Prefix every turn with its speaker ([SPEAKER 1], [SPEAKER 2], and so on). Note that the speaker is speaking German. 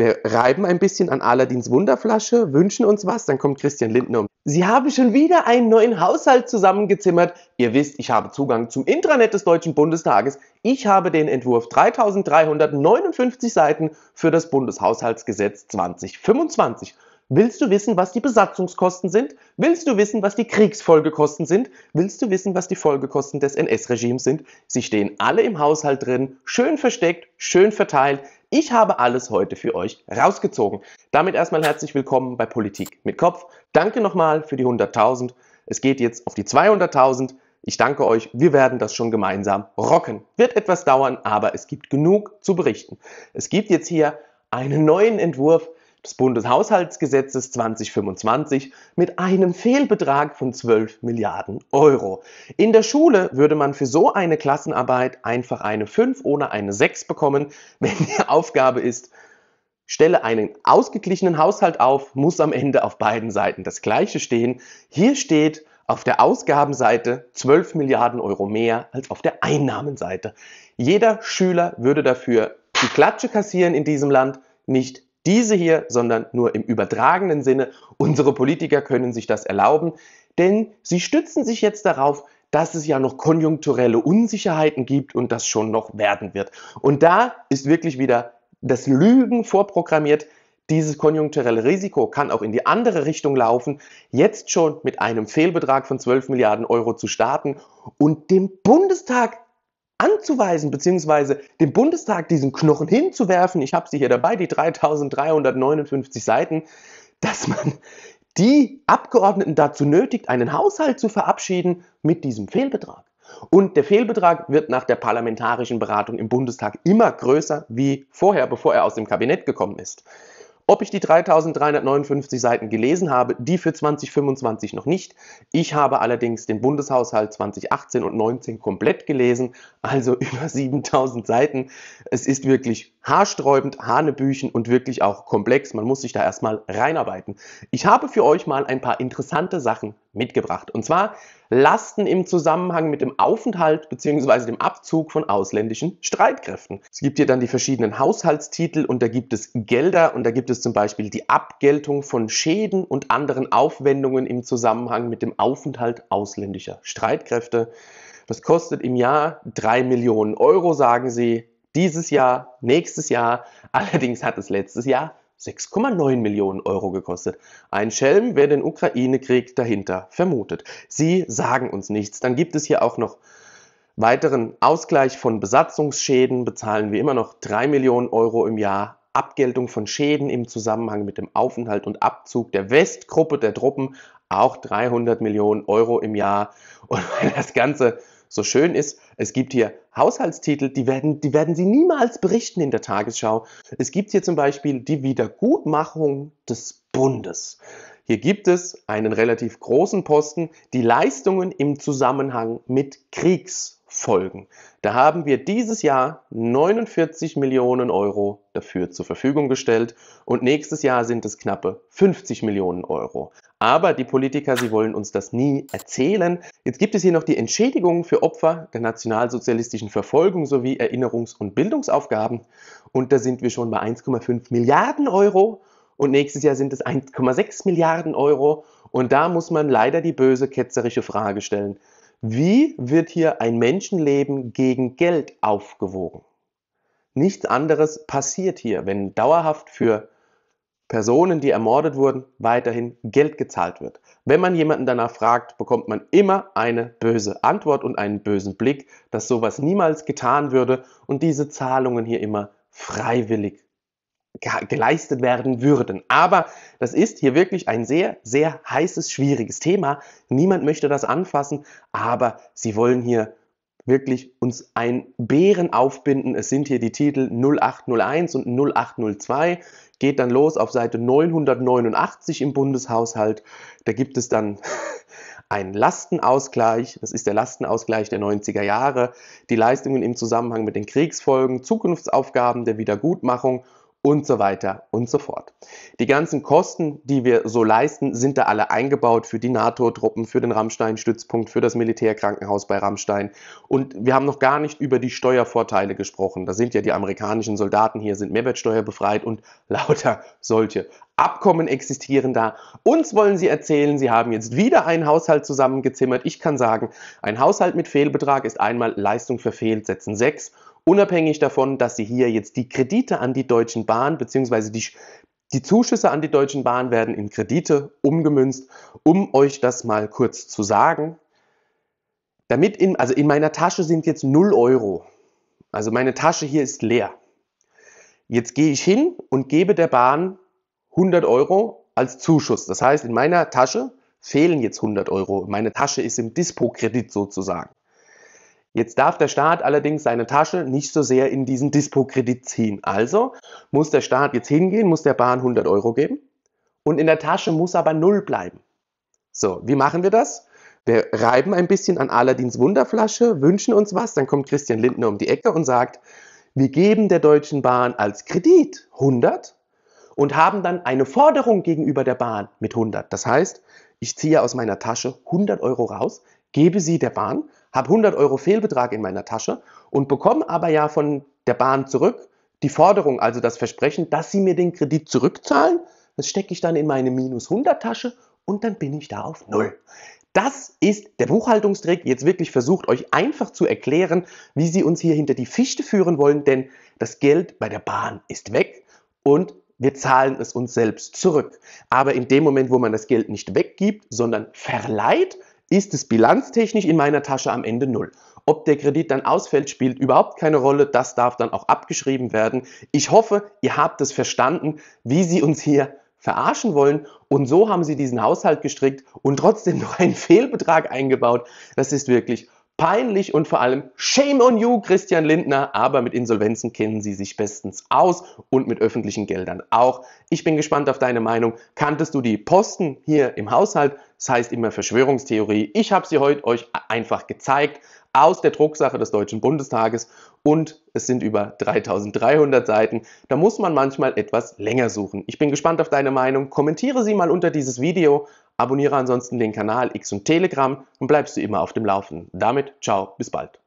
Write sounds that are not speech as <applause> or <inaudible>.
[SPEAKER 1] Wir reiben ein bisschen an Aladins Wunderflasche, wünschen uns was, dann kommt Christian Lindner. um. Sie haben schon wieder einen neuen Haushalt zusammengezimmert. Ihr wisst, ich habe Zugang zum Intranet des Deutschen Bundestages. Ich habe den Entwurf 3359 Seiten für das Bundeshaushaltsgesetz 2025. Willst du wissen, was die Besatzungskosten sind? Willst du wissen, was die Kriegsfolgekosten sind? Willst du wissen, was die Folgekosten des NS-Regimes sind? Sie stehen alle im Haushalt drin, schön versteckt, schön verteilt. Ich habe alles heute für euch rausgezogen. Damit erstmal herzlich willkommen bei Politik mit Kopf. Danke nochmal für die 100.000. Es geht jetzt auf die 200.000. Ich danke euch. Wir werden das schon gemeinsam rocken. Wird etwas dauern, aber es gibt genug zu berichten. Es gibt jetzt hier einen neuen Entwurf des Bundeshaushaltsgesetzes 2025 mit einem Fehlbetrag von 12 Milliarden Euro. In der Schule würde man für so eine Klassenarbeit einfach eine 5 oder eine 6 bekommen, wenn die Aufgabe ist, stelle einen ausgeglichenen Haushalt auf, muss am Ende auf beiden Seiten das gleiche stehen. Hier steht auf der Ausgabenseite 12 Milliarden Euro mehr als auf der Einnahmenseite. Jeder Schüler würde dafür die Klatsche kassieren in diesem Land, nicht diese hier, sondern nur im übertragenen Sinne. Unsere Politiker können sich das erlauben, denn sie stützen sich jetzt darauf, dass es ja noch konjunkturelle Unsicherheiten gibt und das schon noch werden wird. Und da ist wirklich wieder das Lügen vorprogrammiert. Dieses konjunkturelle Risiko kann auch in die andere Richtung laufen, jetzt schon mit einem Fehlbetrag von 12 Milliarden Euro zu starten und dem Bundestag anzuweisen, beziehungsweise dem Bundestag diesen Knochen hinzuwerfen, ich habe sie hier dabei, die 3359 Seiten, dass man die Abgeordneten dazu nötigt, einen Haushalt zu verabschieden mit diesem Fehlbetrag. Und der Fehlbetrag wird nach der parlamentarischen Beratung im Bundestag immer größer wie vorher, bevor er aus dem Kabinett gekommen ist. Ob ich die 3359 Seiten gelesen habe, die für 2025 noch nicht. Ich habe allerdings den Bundeshaushalt 2018 und 19 komplett gelesen, also <laughs> über 7000 Seiten. Es ist wirklich haarsträubend, hanebüchen und wirklich auch komplex. Man muss sich da erstmal reinarbeiten. Ich habe für euch mal ein paar interessante Sachen mitgebracht. Und zwar Lasten im Zusammenhang mit dem Aufenthalt bzw. dem Abzug von ausländischen Streitkräften. Es gibt hier dann die verschiedenen Haushaltstitel und da gibt es Gelder und da gibt es zum Beispiel die Abgeltung von Schäden und anderen Aufwendungen im Zusammenhang mit dem Aufenthalt ausländischer Streitkräfte. Das kostet im Jahr 3 Millionen Euro, sagen sie. Dieses Jahr, nächstes Jahr. Allerdings hat es letztes Jahr 6,9 Millionen Euro gekostet. Ein Schelm, wer den Ukraine-Krieg dahinter vermutet. Sie sagen uns nichts. Dann gibt es hier auch noch weiteren Ausgleich von Besatzungsschäden. Bezahlen wir immer noch 3 Millionen Euro im Jahr. Abgeltung von Schäden im Zusammenhang mit dem Aufenthalt und Abzug der Westgruppe der Truppen auch 300 Millionen Euro im Jahr. Und <laughs> das Ganze so schön ist, es gibt hier Haushaltstitel, die werden, die werden Sie niemals berichten in der Tagesschau. Es gibt hier zum Beispiel die Wiedergutmachung des Bundes. Hier gibt es einen relativ großen Posten, die Leistungen im Zusammenhang mit Kriegsfolgen. Da haben wir dieses Jahr 49 Millionen Euro dafür zur Verfügung gestellt und nächstes Jahr sind es knappe 50 Millionen Euro. Aber die Politiker, sie wollen uns das nie erzählen. Jetzt gibt es hier noch die Entschädigungen für Opfer der nationalsozialistischen Verfolgung sowie Erinnerungs- und Bildungsaufgaben. Und da sind wir schon bei 1,5 Milliarden Euro und nächstes Jahr sind es 1,6 Milliarden Euro. Und da muss man leider die böse ketzerische Frage stellen. Wie wird hier ein Menschenleben gegen Geld aufgewogen? Nichts anderes passiert hier, wenn dauerhaft für Personen, die ermordet wurden, weiterhin Geld gezahlt wird. Wenn man jemanden danach fragt, bekommt man immer eine böse Antwort und einen bösen Blick, dass sowas niemals getan würde und diese Zahlungen hier immer freiwillig geleistet werden würden. Aber das ist hier wirklich ein sehr, sehr heißes, schwieriges Thema. Niemand möchte das anfassen, aber sie wollen hier wirklich uns ein Bären aufbinden. Es sind hier die Titel 0801 und 0802. Geht dann los auf Seite 989 im Bundeshaushalt. Da gibt es dann <laughs> einen Lastenausgleich. Das ist der Lastenausgleich der 90er Jahre. Die Leistungen im Zusammenhang mit den Kriegsfolgen, Zukunftsaufgaben der Wiedergutmachung und so weiter und so fort. Die ganzen Kosten, die wir so leisten, sind da alle eingebaut für die NATO-Truppen, für den Rammstein-Stützpunkt, für das Militärkrankenhaus bei Rammstein. Und wir haben noch gar nicht über die Steuervorteile gesprochen. Da sind ja die amerikanischen Soldaten hier, sind befreit und <laughs> lauter solche. Abkommen existieren da. Uns wollen sie erzählen, sie haben jetzt wieder einen Haushalt zusammengezimmert. Ich kann sagen, ein Haushalt mit Fehlbetrag ist einmal Leistung verfehlt, setzen sechs unabhängig davon, dass sie hier jetzt die Kredite an die Deutschen Bahn bzw. Die, die Zuschüsse an die Deutschen Bahn werden in Kredite umgemünzt, um euch das mal kurz zu sagen. Damit in, also in meiner Tasche sind jetzt 0 Euro. Also meine Tasche hier ist leer. Jetzt gehe ich hin und gebe der Bahn 100 Euro als Zuschuss. Das heißt, in meiner Tasche fehlen jetzt 100 Euro. Meine Tasche ist im Dispo-Kredit sozusagen. Jetzt darf der Staat allerdings seine Tasche nicht so sehr in diesen Dispo-Kredit ziehen. Also muss der Staat jetzt hingehen, muss der Bahn 100 Euro geben und in der Tasche muss aber null bleiben. So, wie machen wir das? Wir reiben ein bisschen an Aladins Wunderflasche, wünschen uns was, dann kommt Christian Lindner um die Ecke und sagt, wir geben der Deutschen Bahn als Kredit 100 und haben dann eine Forderung gegenüber der Bahn mit 100. Das heißt, ich ziehe aus meiner Tasche 100 Euro raus, gebe sie der Bahn, habe 100 Euro Fehlbetrag in meiner Tasche und bekomme aber ja von der Bahn zurück die Forderung, also das Versprechen, dass sie mir den Kredit zurückzahlen. Das stecke ich dann in meine minus 100 Tasche und dann bin ich da auf Null. Das ist der Buchhaltungstrick. Jetzt wirklich versucht euch einfach zu erklären, wie sie uns hier hinter die Fichte führen wollen, denn das Geld bei der Bahn ist weg und wir zahlen es uns selbst zurück. Aber in dem Moment, wo man das Geld nicht weggibt, sondern verleiht, ist es bilanztechnisch in meiner Tasche am Ende null. Ob der Kredit dann ausfällt, spielt überhaupt keine Rolle. Das darf dann auch abgeschrieben werden. Ich hoffe, ihr habt es verstanden, wie Sie uns hier verarschen wollen. Und so haben Sie diesen Haushalt gestrickt und trotzdem <laughs> noch einen Fehlbetrag eingebaut. Das ist wirklich peinlich und vor allem Shame on you, Christian Lindner. Aber mit Insolvenzen kennen Sie sich bestens aus und mit öffentlichen Geldern auch. Ich bin gespannt auf deine Meinung. Kanntest du die Posten hier im Haushalt? Das heißt immer Verschwörungstheorie. Ich habe sie heute euch einfach gezeigt aus der Drucksache des Deutschen Bundestages und es sind über 3300 Seiten. Da muss man manchmal etwas länger suchen. Ich bin gespannt auf deine Meinung. Kommentiere sie mal unter dieses Video, abonniere ansonsten den Kanal X und Telegram und bleibst du immer auf dem Laufenden. Damit ciao, bis bald.